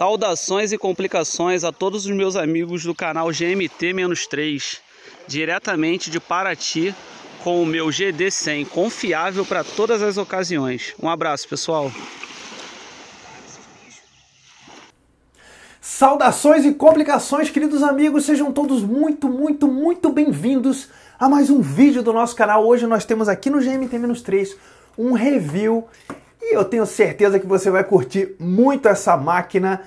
Saudações e complicações a todos os meus amigos do canal GMT-3, diretamente de Paraty, com o meu GD100, confiável para todas as ocasiões. Um abraço, pessoal. Saudações e complicações, queridos amigos, sejam todos muito, muito, muito bem-vindos a mais um vídeo do nosso canal. Hoje nós temos aqui no GMT-3 um review e eu tenho certeza que você vai curtir muito essa máquina,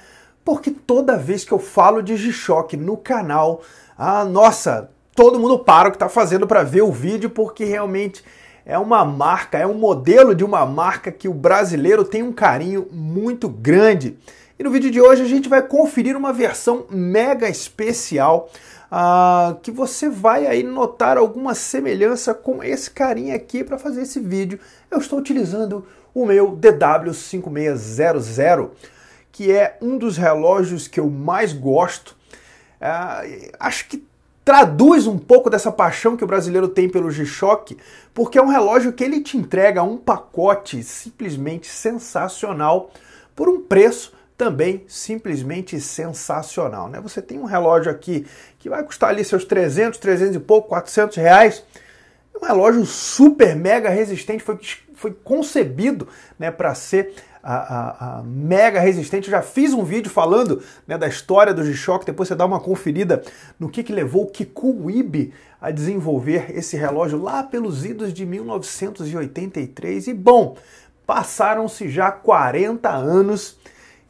porque toda vez que eu falo de G-Shock no canal, ah, nossa, todo mundo para o que está fazendo para ver o vídeo, porque realmente é uma marca, é um modelo de uma marca que o brasileiro tem um carinho muito grande. E no vídeo de hoje a gente vai conferir uma versão mega especial a ah, que você vai aí notar alguma semelhança com esse carinha aqui para fazer esse vídeo. Eu estou utilizando o meu DW5600, que é um dos relógios que eu mais gosto. É, acho que traduz um pouco dessa paixão que o brasileiro tem pelo G-Shock, porque é um relógio que ele te entrega um pacote simplesmente sensacional por um preço também simplesmente sensacional, né? Você tem um relógio aqui que vai custar ali seus 300, 300 e pouco, 400 reais, é um relógio super mega resistente, foi foi concebido né, para ser a, a, a, mega resistente. Eu já fiz um vídeo falando né, da história do G-Shock, depois você dá uma conferida no que, que levou o Kiku a desenvolver esse relógio lá pelos idos de 1983. E bom, passaram-se já 40 anos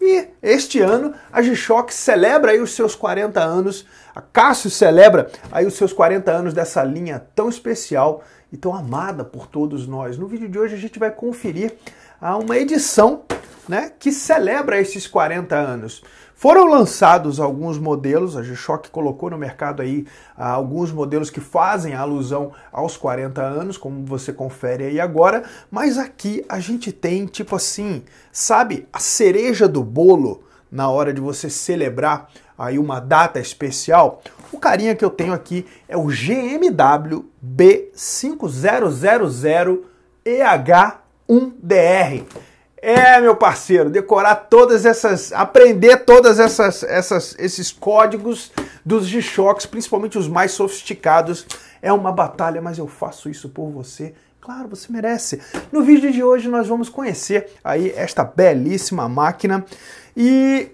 e este ano a G-Shock celebra aí os seus 40 anos, a Cássio celebra aí os seus 40 anos dessa linha tão especial e tão amada por todos nós. No vídeo de hoje a gente vai conferir a uma edição né, que celebra esses 40 anos. Foram lançados alguns modelos, a G-Shock colocou no mercado aí ah, alguns modelos que fazem alusão aos 40 anos, como você confere aí agora, mas aqui a gente tem tipo assim, sabe, a cereja do bolo na hora de você celebrar aí uma data especial. O carinha que eu tenho aqui é o GMW B5000 EH 1DR. É, meu parceiro, decorar todas essas, aprender todas essas, essas esses códigos dos G-Shocks, principalmente os mais sofisticados, é uma batalha, mas eu faço isso por você. Claro, você merece. No vídeo de hoje nós vamos conhecer aí esta belíssima máquina e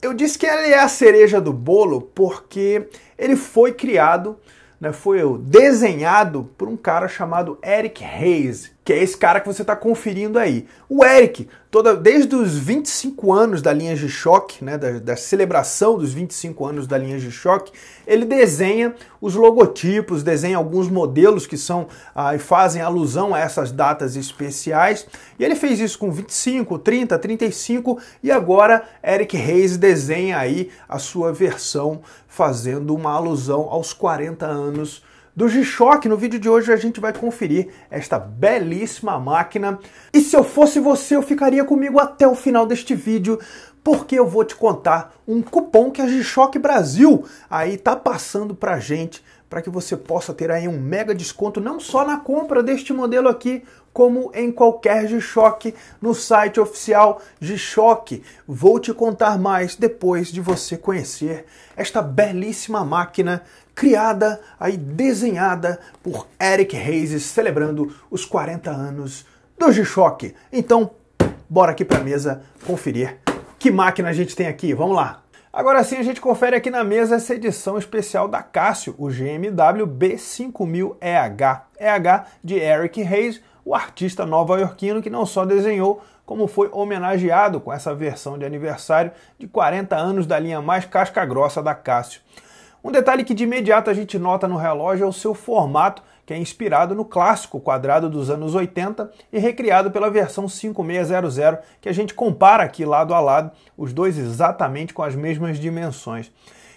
eu disse que ela é a cereja do bolo porque ele foi criado, né, foi desenhado por um cara chamado Eric Hayes que é esse cara que você está conferindo aí. O Eric, toda, desde os 25 anos da linha de choque, né, da, da, celebração dos 25 anos da linha de choque, ele desenha os logotipos, desenha alguns modelos que são ah, fazem alusão a essas datas especiais. E ele fez isso com 25, 30, 35 e agora Eric Reis desenha aí a sua versão fazendo uma alusão aos 40 anos do G-Shock. No vídeo de hoje a gente vai conferir esta belíssima máquina. E se eu fosse você, eu ficaria comigo até o final deste vídeo, porque eu vou te contar um cupom que a G-Shock Brasil aí tá passando pra gente para que você possa ter aí um mega desconto não só na compra deste modelo aqui, como em qualquer G-Shock no site oficial G-Shock. Vou te contar mais depois de você conhecer esta belíssima máquina criada e desenhada por Eric Reis, celebrando os 40 anos do G-Shock. Então, bora aqui para a mesa conferir que máquina a gente tem aqui. Vamos lá! Agora sim, a gente confere aqui na mesa essa edição especial da Cássio, o GMW B5000EH. EH de Eric Hayes, o artista nova-iorquino que não só desenhou, como foi homenageado com essa versão de aniversário de 40 anos da linha mais casca-grossa da Cássio. Um detalhe que de imediato a gente nota no relógio é o seu formato, que é inspirado no clássico quadrado dos anos 80 e recriado pela versão 5600, que a gente compara aqui lado a lado, os dois exatamente com as mesmas dimensões.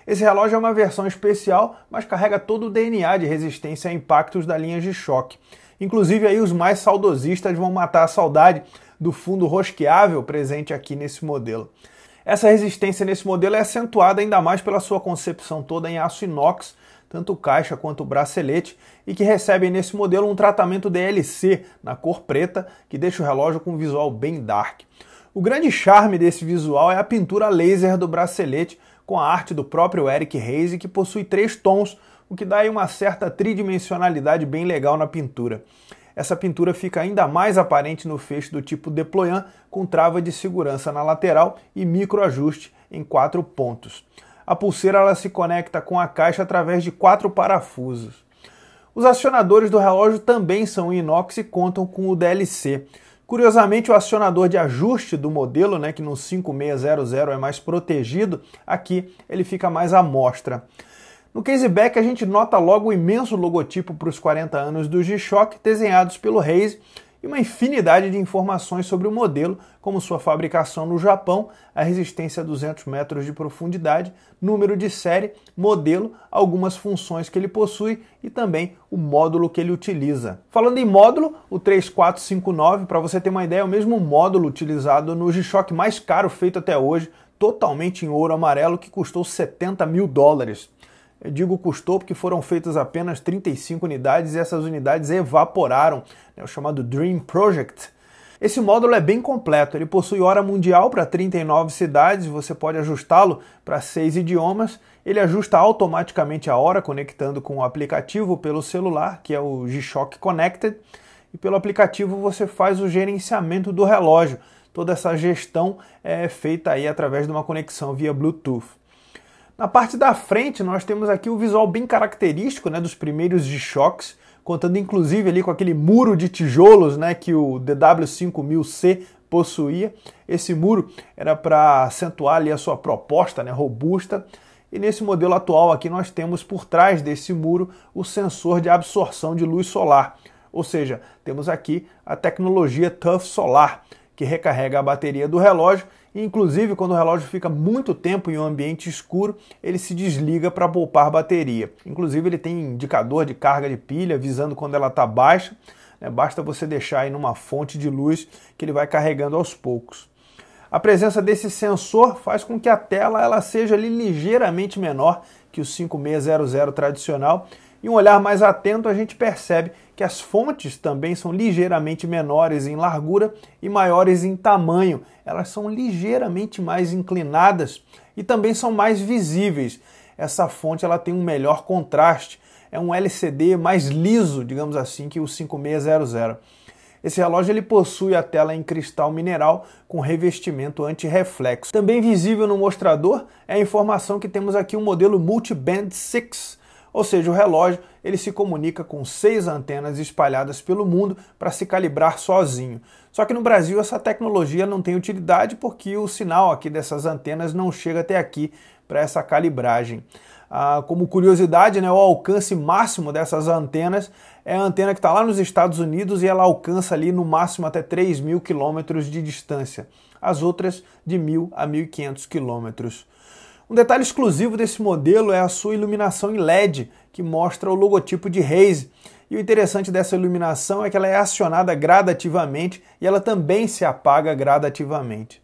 Esse relógio é uma versão especial, mas carrega todo o DNA de resistência a impactos da linha de choque. Inclusive aí os mais saudosistas vão matar a saudade do fundo rosqueável presente aqui nesse modelo. Essa resistência nesse modelo é acentuada ainda mais pela sua concepção toda em aço inox, tanto caixa quanto bracelete, e que recebe nesse modelo um tratamento DLC na cor preta, que deixa o relógio com um visual bem dark. O grande charme desse visual é a pintura laser do bracelete, com a arte do próprio Eric Reis, que possui três tons, o que dá aí uma certa tridimensionalidade bem legal na pintura. Essa pintura fica ainda mais aparente no fecho do tipo deployant, com trava de segurança na lateral e microajuste em quatro pontos. A pulseira ela se conecta com a caixa através de quatro parafusos. Os acionadores do relógio também são inox e contam com o DLC. Curiosamente, o acionador de ajuste do modelo, né, que no 5600 é mais protegido, aqui ele fica mais à mostra. No caseback a gente nota logo o imenso logotipo para os 40 anos do G-Shock desenhados pelo Reis e uma infinidade de informações sobre o modelo, como sua fabricação no Japão, a resistência a 200 metros de profundidade, número de série, modelo, algumas funções que ele possui e também o módulo que ele utiliza. Falando em módulo, o 3459, para você ter uma ideia, é o mesmo módulo utilizado no G-Shock mais caro feito até hoje, totalmente em ouro amarelo, que custou 70 mil dólares. Eu digo custou porque foram feitas apenas 35 unidades e essas unidades evaporaram, né, o chamado Dream Project. Esse módulo é bem completo, ele possui hora mundial para 39 cidades, você pode ajustá-lo para seis idiomas, ele ajusta automaticamente a hora conectando com o aplicativo pelo celular, que é o G-Shock Connected, e pelo aplicativo você faz o gerenciamento do relógio. Toda essa gestão é feita aí através de uma conexão via Bluetooth. Na parte da frente, nós temos aqui o visual bem característico né, dos primeiros de choques, contando inclusive ali com aquele muro de tijolos né, que o DW5000C possuía. Esse muro era para acentuar ali a sua proposta né, robusta. E nesse modelo atual aqui nós temos por trás desse muro o sensor de absorção de luz solar. Ou seja, temos aqui a tecnologia Tough Solar, que recarrega a bateria do relógio Inclusive, quando o relógio fica muito tempo em um ambiente escuro, ele se desliga para poupar bateria. Inclusive, ele tem indicador de carga de pilha, avisando quando ela está baixa. Né? Basta você deixar aí numa fonte de luz que ele vai carregando aos poucos. A presença desse sensor faz com que a tela ela seja ali, ligeiramente menor que o 5600 tradicional e um olhar mais atento, a gente percebe que as fontes também são ligeiramente menores em largura e maiores em tamanho. Elas são ligeiramente mais inclinadas e também são mais visíveis. Essa fonte ela tem um melhor contraste, é um LCD mais liso, digamos assim, que o 5600. Esse relógio ele possui a tela em cristal mineral com revestimento anti-reflexo. Também visível no mostrador é a informação que temos aqui o um modelo Multiband 6 ou seja, o relógio ele se comunica com seis antenas espalhadas pelo mundo para se calibrar sozinho. Só que no Brasil essa tecnologia não tem utilidade porque o sinal aqui dessas antenas não chega até aqui para essa calibragem. Ah, como curiosidade, né, o alcance máximo dessas antenas é a antena que está lá nos Estados Unidos e ela alcança ali no máximo até 3 mil quilômetros de distância. As outras de 1.000 a 1.500 quilômetros. Um detalhe exclusivo desse modelo é a sua iluminação em LED, que mostra o logotipo de Reis. E o interessante dessa iluminação é que ela é acionada gradativamente e ela também se apaga gradativamente.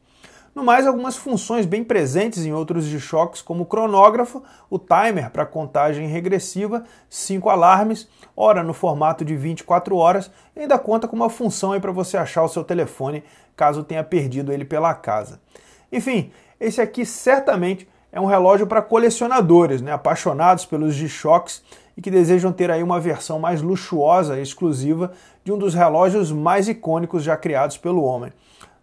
No mais, algumas funções bem presentes em outros de choques como o cronógrafo, o timer para contagem regressiva, cinco alarmes, hora no formato de 24 horas, e ainda conta com uma função para você achar o seu telefone caso tenha perdido ele pela casa. Enfim, esse aqui certamente é um relógio para colecionadores, né, apaixonados pelos G-Shocks e que desejam ter aí uma versão mais luxuosa e exclusiva de um dos relógios mais icônicos já criados pelo homem.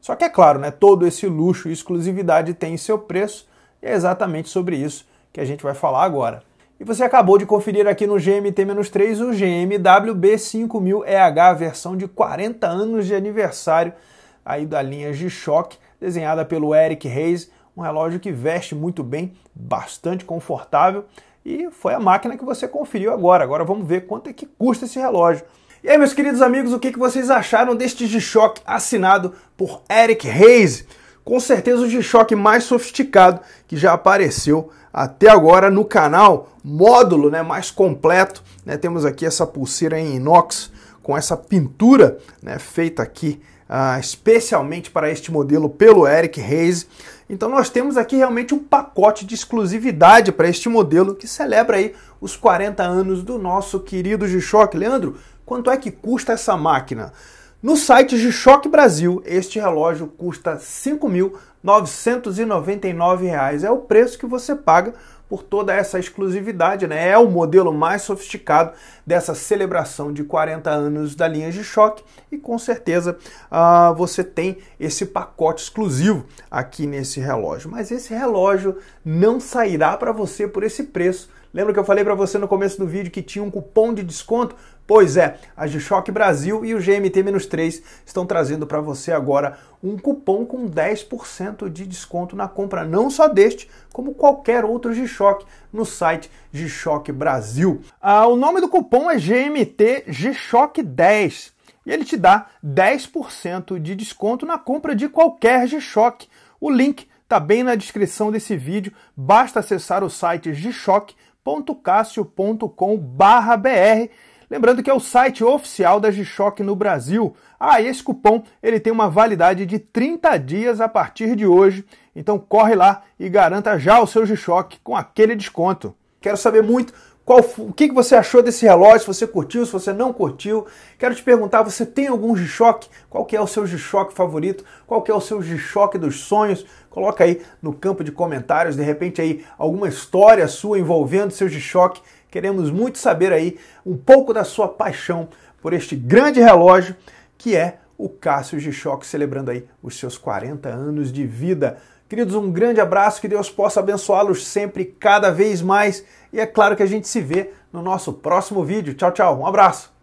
Só que é claro, né, todo esse luxo e exclusividade tem seu preço, e é exatamente sobre isso que a gente vai falar agora. E você acabou de conferir aqui no GMT-3 o gmwb 5000 eh versão de 40 anos de aniversário aí da linha G-Shock, desenhada pelo Eric Reis, um relógio que veste muito bem, bastante confortável e foi a máquina que você conferiu agora. Agora vamos ver quanto é que custa esse relógio. E aí, meus queridos amigos, o que vocês acharam deste G-Shock assinado por Eric Reis? Com certeza o G-Shock mais sofisticado que já apareceu até agora no canal, módulo né, mais completo. Né? Temos aqui essa pulseira em inox com essa pintura né, feita aqui uh, especialmente para este modelo pelo Eric Reis. Então nós temos aqui realmente um pacote de exclusividade para este modelo que celebra aí os 40 anos do nosso querido G-Shock. Leandro, quanto é que custa essa máquina? No site G-Shock Brasil, este relógio custa R$ 5.999. É o preço que você paga por toda essa exclusividade, né? É o modelo mais sofisticado dessa celebração de 40 anos da linha de choque e com certeza uh, você tem esse pacote exclusivo aqui nesse relógio. Mas esse relógio não sairá para você por esse preço. Lembra que eu falei para você no começo do vídeo que tinha um cupom de desconto? Pois é, a G-Shock Brasil e o GMT-3 estão trazendo para você agora um cupom com 10% de desconto na compra não só deste, como qualquer outro G-Shock no site G-Shock Brasil. Ah, o nome do cupom é GMT G-Shock 10 e ele te dá 10% de desconto na compra de qualquer G-Shock. O link está bem na descrição desse vídeo, basta acessar o site g gshock.casio.com.br Lembrando que é o site oficial da G-Shock no Brasil. Ah, e esse cupom ele tem uma validade de 30 dias a partir de hoje. Então corre lá e garanta já o seu G-Shock com aquele desconto. Quero saber muito qual, o que você achou desse relógio, se você curtiu, se você não curtiu. Quero te perguntar, você tem algum G-Shock? Qual que é o seu G-Shock favorito? Qual que é o seu G-Shock dos sonhos? Coloca aí no campo de comentários, de repente aí alguma história sua envolvendo seus de choque. Queremos muito saber aí um pouco da sua paixão por este grande relógio que é o Cássio g choque celebrando aí os seus 40 anos de vida. Queridos, um grande abraço, que Deus possa abençoá-los sempre, cada vez mais. E é claro que a gente se vê no nosso próximo vídeo. Tchau, tchau, um abraço!